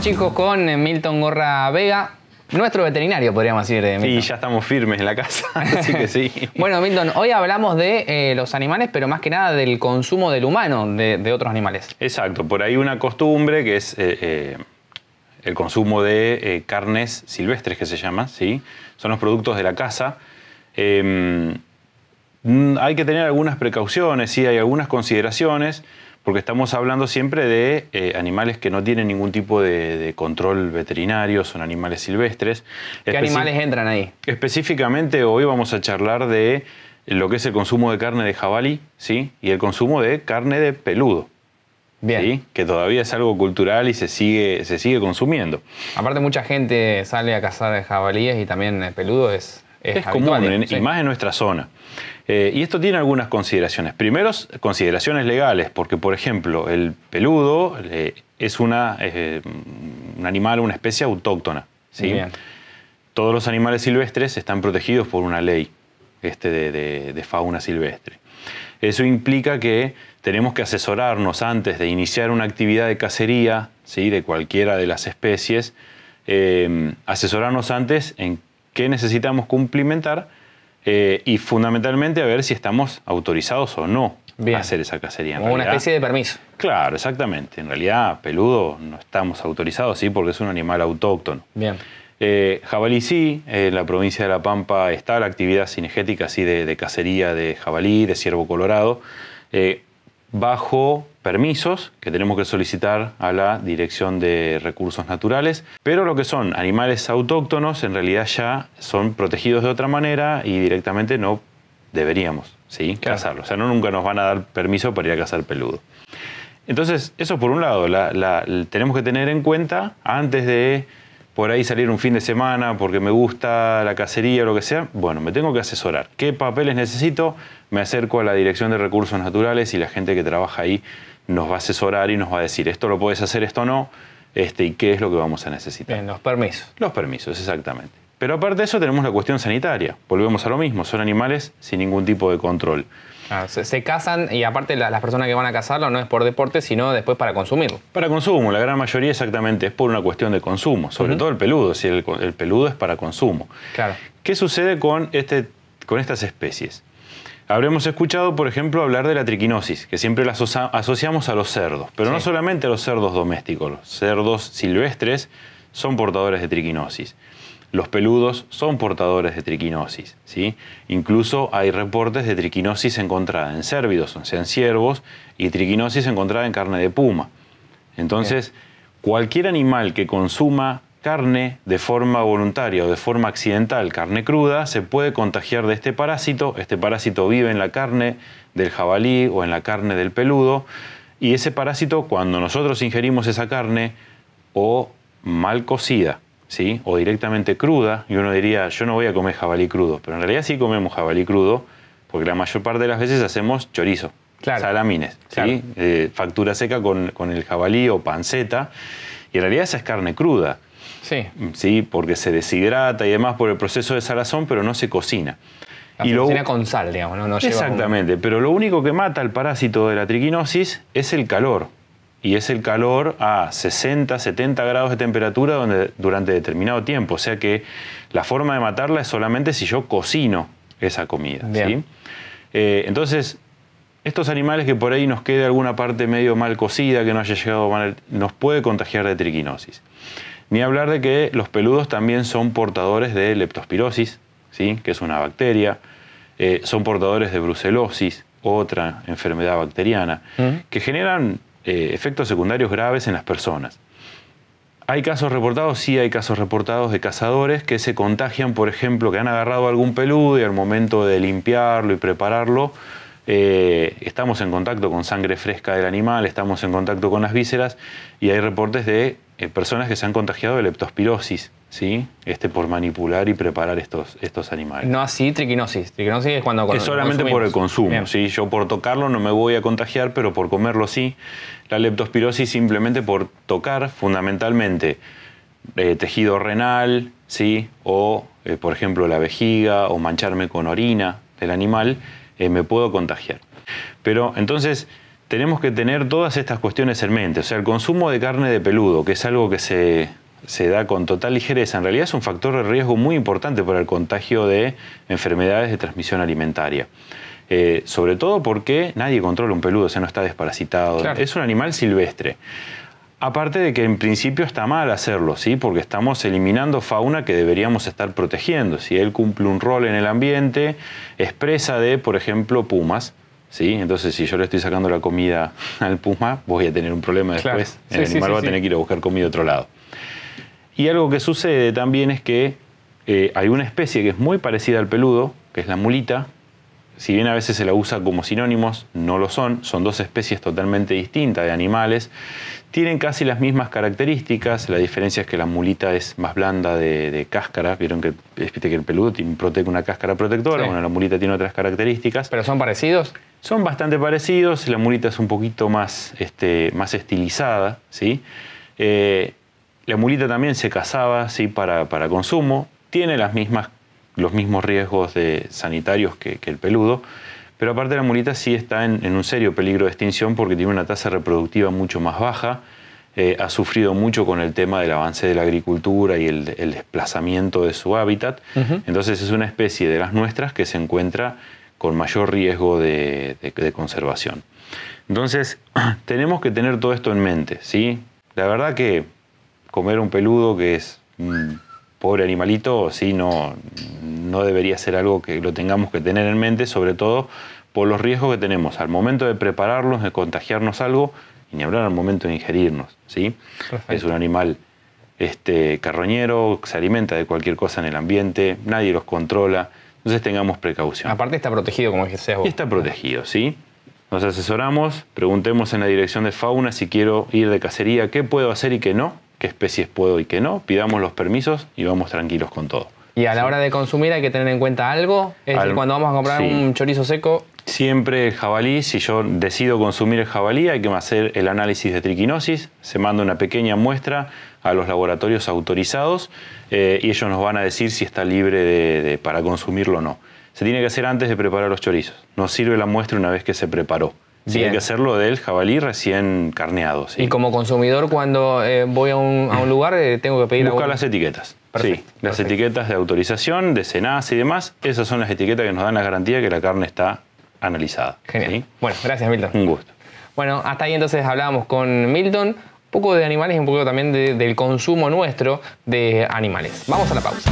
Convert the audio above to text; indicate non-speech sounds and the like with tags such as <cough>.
chicos con eh, Milton Gorra Vega, nuestro veterinario, podríamos decir. Eh, sí, ya estamos firmes en la casa, <laughs> así que sí. <laughs> bueno, Milton, hoy hablamos de eh, los animales, pero más que nada del consumo del humano de, otros animales. Exacto, por ahí una costumbre que es el consumo de carnes silvestres, que se llama, ¿sí? Son los productos de la casa. Em, mm, hay que tener algunas precauciones, sí, hay algunas consideraciones porque estamos hablando siempre de eh, animales que no tienen ningún tipo de, control veterinario, son animales silvestres. ¿Qué animales entran ahí? Específicamente hoy vamos a charlar de lo que es el consumo de carne de jabalí, ¿sí? Y el consumo de carne de peludo. Bien. Que todavía es algo cultural y se sigue, se sigue consumiendo. Aparte mucha gente sale a cazar jabalíes y también eh, peludo es es, común, ¿eh? y más en nuestra zona. Eh, y esto tiene algunas consideraciones. Primero, consideraciones legales, porque por ejemplo, el peludo eh, es una, un animal, una especie autóctona. Todos los animales silvestres están protegidos por una ley este, de, fauna silvestre. Eso implica que tenemos que asesorarnos antes de iniciar una actividad de cacería de cualquiera de las especies, asesorarnos antes en que necesitamos cumplimentar eh, y fundamentalmente a ver si estamos autorizados o no a hacer esa cacería. Como una especie de permiso. Claro, exactamente. En realidad, peludo no estamos autorizados, sí, porque es un animal autóctono. Bien. Eh, jabalí sí, en la provincia de La Pampa está la actividad cinegética así de, cacería de jabalí, de ciervo colorado. Eh, bajo permisos que tenemos que solicitar a la Dirección de Recursos Naturales, pero lo que son animales autóctonos en realidad ya son protegidos de otra manera y directamente no deberíamos ¿sí? cazarlos. O sea, no nunca nos van a dar permiso para ir a cazar peludo. Entonces, eso por un lado, la, tenemos que tener en cuenta antes de por ahí salir un fin de semana porque me gusta la cacería o lo que sea, bueno, me tengo que asesorar. ¿Qué papeles necesito? Me acerco a la Dirección de Recursos Naturales y la gente que trabaja ahí nos va a asesorar y nos va a decir, esto lo puedes hacer, esto no, este, y qué es lo que vamos a necesitar. los permisos. Los permisos, exactamente. Pero aparte de eso tenemos la cuestión sanitaria. Volvemos a lo mismo, son animales sin ningún tipo de control. Ah, se, casan y aparte las personas que van a casarlo no es por deporte, sino después para consumirlo. Para consumo, la gran mayoría exactamente es por una cuestión de consumo, sobre todo el peludo, si el, peludo es para consumo. ¿Qué sucede con, este, con estas especies? Habremos escuchado, por ejemplo, hablar de la triquinosis, que siempre la asociamos a los cerdos, pero no solamente a los cerdos domésticos, los cerdos silvestres son portadores de triquinosis los peludos son portadores de triquinosis. ¿sí? Incluso hay reportes de triquinosis encontrada en cérvidos, o sea, en ciervos, y triquinosis encontrada en carne de puma. Entonces, cualquier animal que consuma carne de forma voluntaria o de forma accidental, carne cruda, se puede contagiar de este parásito. Este parásito vive en la carne del jabalí o en la carne del peludo. Y ese parásito, cuando nosotros ingerimos esa carne o mal cocida o directamente cruda, y uno diría, yo no voy a comer jabalí crudo, pero en realidad sí comemos jabalí crudo, porque la mayor parte de las veces hacemos chorizo, salamines, eh, factura seca con, el jabalí o panceta, y en realidad esa es carne cruda. Sí. sí. Porque se deshidrata y demás por el proceso de salazón, pero no se cocina. y con sal, digamos, no, Exactamente, pero lo único que mata al parásito de la triquinosis es el calor y es el calor a 60, 70 grados de temperatura donde, durante determinado tiempo. O sea que la forma de matarla es solamente si yo cocino esa comida. Eh, entonces, estos animales que por ahí nos quede alguna parte medio mal cocida, que no haya llegado mal, nos puede contagiar de triquinosis. Ni hablar de que los peludos también son portadores de leptospirosis, ¿sí? que es una bacteria, eh, son portadores de brucelosis, otra enfermedad bacteriana, mm. que generan eh, efectos secundarios graves en las personas. Hay casos reportados, sí hay casos reportados de cazadores que se contagian, por ejemplo, que han agarrado algún peludo y al momento de limpiarlo y prepararlo, eh, estamos en contacto con sangre fresca del animal, estamos en contacto con las vísceras y hay reportes de eh, personas que se han contagiado de leptospirosis, este, por manipular y preparar estos, estos animales. No así triquinosis. Triquinosis es cuando Es solamente por el consumo. Yo por tocarlo no me voy a contagiar, pero por comerlo sí. La leptospirosis simplemente por tocar fundamentalmente eh, tejido renal, ¿sí? o por ejemplo la vejiga, o mancharme con orina del animal eh, me puedo contagiar. Pero entonces tenemos que tener todas estas cuestiones en mente. O sea, el consumo de carne de peludo, que es algo que se, da con total ligereza, en realidad es un factor de riesgo muy importante para el contagio de enfermedades de transmisión alimentaria. Eh, sobre todo porque nadie controla un peludo, o sea, no está desparasitado. Es un animal silvestre. Aparte de que en principio está mal hacerlo, ¿sí? porque estamos eliminando fauna que deberíamos estar protegiendo. Si él cumple un rol en el ambiente, expresa de, por ejemplo, pumas. ¿sí? Entonces, si yo le estoy sacando la comida <laughs> al puma, voy a tener un problema después. el animal va a tener que ir a buscar comida otro lado. Y algo que sucede también es que eh, hay una especie que es muy parecida al peludo, que es la mulita, si bien a veces se la usa como sinónimos, no lo son, son dos especies totalmente distintas de animales, tienen casi las mismas características, la diferencia es que la mulita es más blanda de, cáscara, vieron que, que el peludo tiene una cáscara protectora, bueno, la mulita tiene otras características. ¿Pero son parecidos? Son bastante parecidos, la mulita es un poquito más, este, más estilizada, ¿sí? Eh, la mulita también se cazaba ¿sí? para, para consumo, tiene las mismas los mismos riesgos de sanitarios que, el peludo, pero aparte la mulita sí está en, un serio peligro de extinción porque tiene una tasa reproductiva mucho más baja, eh, ha sufrido mucho con el tema del avance de la agricultura y el, desplazamiento de su hábitat, entonces es una especie de las nuestras que se encuentra con mayor riesgo de, conservación. Entonces, <clears throat> tenemos que tener todo esto en mente, ¿sí? La verdad que comer un peludo que es pobre animalito, sí, no, no debería ser algo que lo tengamos que tener en mente, sobre todo por los riesgos que tenemos al momento de prepararnos, de contagiarnos algo, y ni hablar al momento de ingerirnos. ¿sí? Es un animal este, carroñero, se alimenta de cualquier cosa en el ambiente, nadie los controla, entonces tengamos precaución. Aparte está protegido, como que vos. está protegido, ¿sí? Nos asesoramos, preguntemos en la dirección de fauna si quiero ir de cacería, qué puedo hacer y qué no qué especies puedo y qué no, pidamos los permisos y vamos tranquilos con todo. Y a la hora de consumir hay que tener en cuenta algo. cuando vamos a comprar un chorizo seco. Siempre el jabalí, si yo decido consumir el jabalí, hay que hacer el análisis de triquinosis. Se manda una pequeña muestra a los laboratorios autorizados eh, y ellos nos van a decir si está libre para consumirlo o no. Se tiene que hacer antes de preparar los chorizos. Nos sirve la muestra una vez que se preparó. Sí, hay que hacerlo del jabalí recién carneado. Y como consumidor, cuando eh, voy a un, lugar, eh, tengo que pedir. Buscar las etiquetas. sí, las etiquetas de autorización, de cenas y demás. Esas son las etiquetas que nos dan la garantía que la carne está analizada. Genial. Bueno, gracias, Milton. Un gusto. Bueno, hasta ahí entonces hablábamos con Milton, un poco de animales y un poco también del consumo nuestro de animales. Vamos a la pausa.